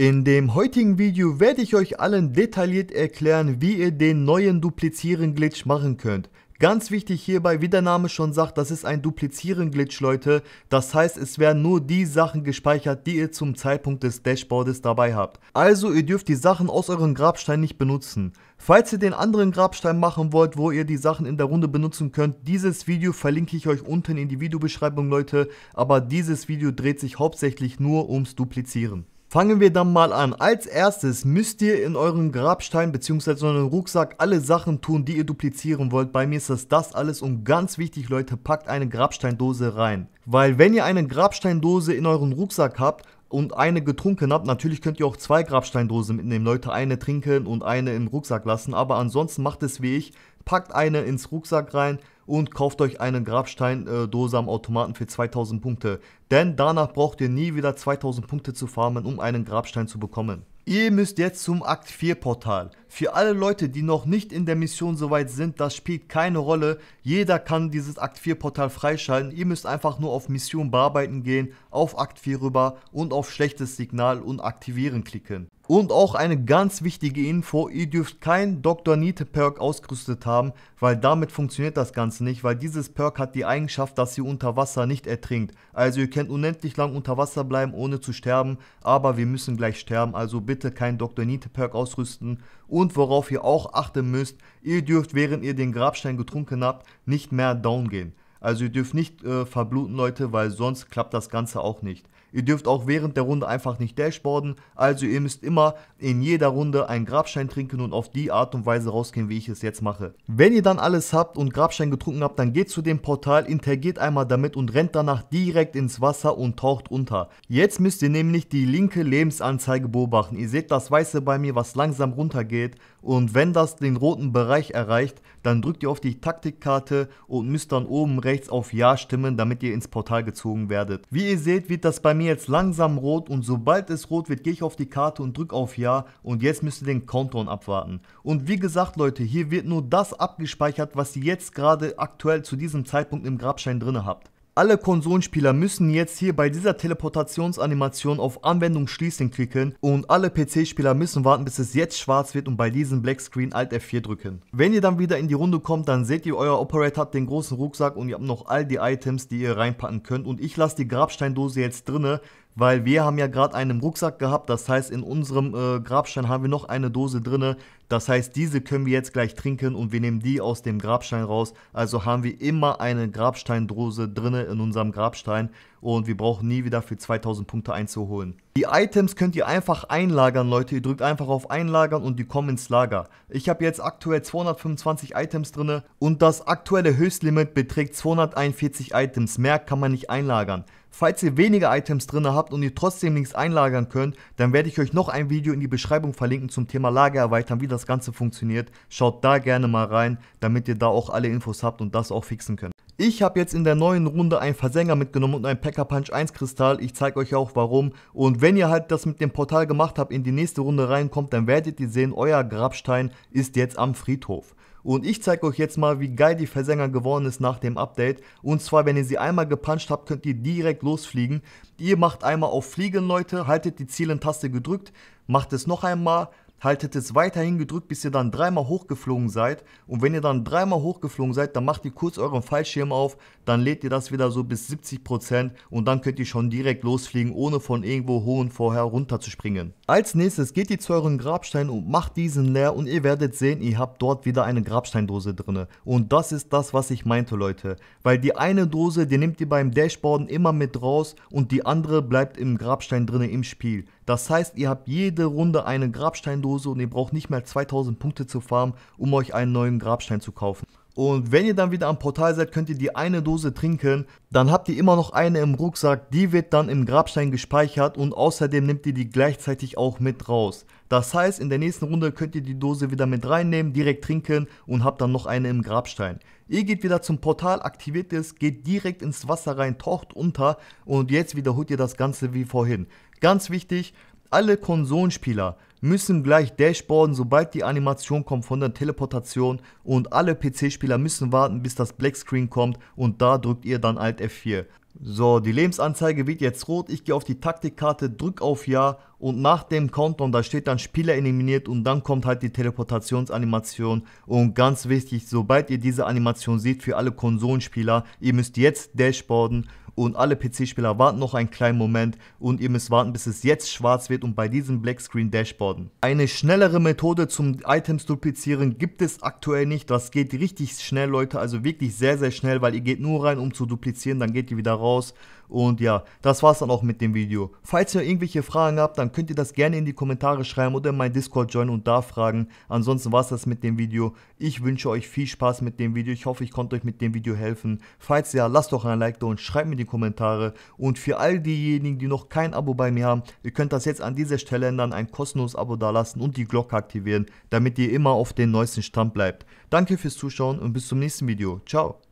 In dem heutigen Video werde ich euch allen detailliert erklären, wie ihr den neuen Duplizieren-Glitch machen könnt. Ganz wichtig hierbei, wie der Name schon sagt, das ist ein Duplizieren-Glitch, Leute. Das heißt, es werden nur die Sachen gespeichert, die ihr zum Zeitpunkt des Dashboards dabei habt. Also, ihr dürft die Sachen aus euren Grabstein nicht benutzen. Falls ihr den anderen Grabstein machen wollt, wo ihr die Sachen in der Runde benutzen könnt, dieses Video verlinke ich euch unten in die Videobeschreibung, Leute. Aber dieses Video dreht sich hauptsächlich nur ums Duplizieren. Fangen wir dann mal an. Als erstes müsst ihr in euren Grabstein bzw. in eurem Rucksack alle Sachen tun, die ihr duplizieren wollt. Bei mir ist das das alles und ganz wichtig, Leute, packt eine Grabsteindose rein. Weil wenn ihr eine Grabsteindose in euren Rucksack habt, und eine getrunken habt, natürlich könnt ihr auch zwei Grabsteindosen mitnehmen. Leute, eine trinken und eine im Rucksack lassen. Aber ansonsten macht es wie ich. Packt eine ins Rucksack rein, und kauft euch einen Grabstein-Dose äh, am Automaten für 2000 Punkte. Denn danach braucht ihr nie wieder 2000 Punkte zu farmen, um einen Grabstein zu bekommen. Ihr müsst jetzt zum Akt 4 Portal. Für alle Leute, die noch nicht in der Mission soweit sind, das spielt keine Rolle. Jeder kann dieses Akt 4 Portal freischalten. Ihr müsst einfach nur auf Mission bearbeiten gehen, auf Akt 4 rüber und auf schlechtes Signal und aktivieren klicken. Und auch eine ganz wichtige Info, ihr dürft kein Dr. Niete Perk ausgerüstet haben, weil damit funktioniert das Ganze nicht, weil dieses Perk hat die Eigenschaft, dass ihr unter Wasser nicht ertrinkt. Also ihr könnt unendlich lang unter Wasser bleiben, ohne zu sterben, aber wir müssen gleich sterben, also bitte kein Dr. Niete Perk ausrüsten. Und worauf ihr auch achten müsst, ihr dürft während ihr den Grabstein getrunken habt, nicht mehr down gehen. Also ihr dürft nicht äh, verbluten Leute, weil sonst klappt das Ganze auch nicht. Ihr dürft auch während der Runde einfach nicht dashboarden, also ihr müsst immer in jeder Runde einen Grabstein trinken und auf die Art und Weise rausgehen, wie ich es jetzt mache. Wenn ihr dann alles habt und Grabstein getrunken habt, dann geht zu dem Portal, interagiert einmal damit und rennt danach direkt ins Wasser und taucht unter. Jetzt müsst ihr nämlich die linke Lebensanzeige beobachten. Ihr seht das Weiße bei mir, was langsam runtergeht und wenn das den roten Bereich erreicht, dann drückt ihr auf die Taktikkarte und müsst dann oben rechts auf Ja stimmen, damit ihr ins Portal gezogen werdet. Wie ihr seht, wird das bei mir mir jetzt langsam rot und sobald es rot wird, gehe ich auf die Karte und drücke auf Ja und jetzt müsst ihr den Countdown abwarten. Und wie gesagt Leute, hier wird nur das abgespeichert, was ihr jetzt gerade aktuell zu diesem Zeitpunkt im Grabstein drinne habt. Alle Konsolenspieler müssen jetzt hier bei dieser Teleportationsanimation auf Anwendung schließen klicken und alle PC-Spieler müssen warten, bis es jetzt schwarz wird und bei diesem Black Screen Alt F4 drücken. Wenn ihr dann wieder in die Runde kommt, dann seht ihr, euer Operator hat den großen Rucksack und ihr habt noch all die Items, die ihr reinpacken könnt und ich lasse die Grabsteindose jetzt drinne, weil wir haben ja gerade einen Rucksack gehabt, das heißt in unserem äh, Grabstein haben wir noch eine Dose drinne, das heißt diese können wir jetzt gleich trinken und wir nehmen die aus dem Grabstein raus, also haben wir immer eine Grabsteindose drinne in unserem Grabstein und wir brauchen nie wieder für 2000 Punkte einzuholen. Die Items könnt ihr einfach einlagern, Leute. Ihr drückt einfach auf Einlagern und die kommen ins Lager. Ich habe jetzt aktuell 225 Items drin und das aktuelle Höchstlimit beträgt 241 Items. Mehr kann man nicht einlagern. Falls ihr weniger Items drin habt und ihr trotzdem nichts einlagern könnt, dann werde ich euch noch ein Video in die Beschreibung verlinken zum Thema Lager erweitern, wie das Ganze funktioniert. Schaut da gerne mal rein, damit ihr da auch alle Infos habt und das auch fixen könnt. Ich habe jetzt in der neuen Runde einen Versänger mitgenommen und einen Packer Punch 1 Kristall. Ich zeige euch auch warum. Und wenn ihr halt das mit dem Portal gemacht habt, in die nächste Runde reinkommt, dann werdet ihr sehen, euer Grabstein ist jetzt am Friedhof. Und ich zeige euch jetzt mal, wie geil die Versänger geworden ist nach dem Update. Und zwar, wenn ihr sie einmal gepuncht habt, könnt ihr direkt losfliegen. Ihr macht einmal auf Fliegen, Leute, haltet die Zielentaste gedrückt, macht es noch einmal, haltet es weiterhin gedrückt, bis ihr dann dreimal hochgeflogen seid. Und wenn ihr dann dreimal hochgeflogen seid, dann macht ihr kurz euren Fallschirm auf, dann lädt ihr das wieder so bis 70% und dann könnt ihr schon direkt losfliegen, ohne von irgendwo hohen vorher runterzuspringen. Als nächstes geht ihr zu euren Grabstein und macht diesen leer und ihr werdet sehen, ihr habt dort wieder eine Grabsteindose drin. Und das ist das, was ich meinte, Leute. Weil die eine Dose, die nehmt ihr beim Dashboarden immer mit raus und die andere bleibt im Grabstein drin im Spiel. Das heißt, ihr habt jede Runde eine Grabsteindose und ihr braucht nicht mehr 2000 Punkte zu farmen, um euch einen neuen Grabstein zu kaufen. Und wenn ihr dann wieder am Portal seid, könnt ihr die eine Dose trinken. Dann habt ihr immer noch eine im Rucksack, die wird dann im Grabstein gespeichert und außerdem nehmt ihr die gleichzeitig auch mit raus. Das heißt, in der nächsten Runde könnt ihr die Dose wieder mit reinnehmen, direkt trinken und habt dann noch eine im Grabstein. Ihr geht wieder zum Portal, aktiviert es, geht direkt ins Wasser rein, taucht unter und jetzt wiederholt ihr das Ganze wie vorhin. Ganz wichtig, alle Konsolenspieler müssen gleich dashboarden, sobald die Animation kommt von der Teleportation und alle PC-Spieler müssen warten, bis das Black Screen kommt und da drückt ihr dann Alt F4. So, die Lebensanzeige wird jetzt rot, ich gehe auf die Taktikkarte, drück auf Ja und nach dem Countdown, da steht dann Spieler eliminiert und dann kommt halt die Teleportationsanimation und ganz wichtig, sobald ihr diese Animation seht für alle Konsolenspieler, ihr müsst jetzt dashboarden und alle PC-Spieler warten noch einen kleinen Moment und ihr müsst warten, bis es jetzt schwarz wird und bei diesem Black Screen Dashboarden. Eine schnellere Methode zum Items duplizieren gibt es aktuell nicht. Das geht richtig schnell, Leute, also wirklich sehr, sehr schnell, weil ihr geht nur rein, um zu duplizieren, dann geht ihr wieder raus. Und ja, das war's dann auch mit dem Video. Falls ihr irgendwelche Fragen habt, dann könnt ihr das gerne in die Kommentare schreiben oder in meinen Discord joinen und da fragen. Ansonsten war's das mit dem Video. Ich wünsche euch viel Spaß mit dem Video. Ich hoffe, ich konnte euch mit dem Video helfen. Falls ja, lasst doch ein Like da und schreibt mir die Kommentare. Und für all diejenigen, die noch kein Abo bei mir haben, ihr könnt das jetzt an dieser Stelle ändern, ein kostenloses Abo dalassen und die Glocke aktivieren, damit ihr immer auf den neuesten Stand bleibt. Danke fürs Zuschauen und bis zum nächsten Video. Ciao.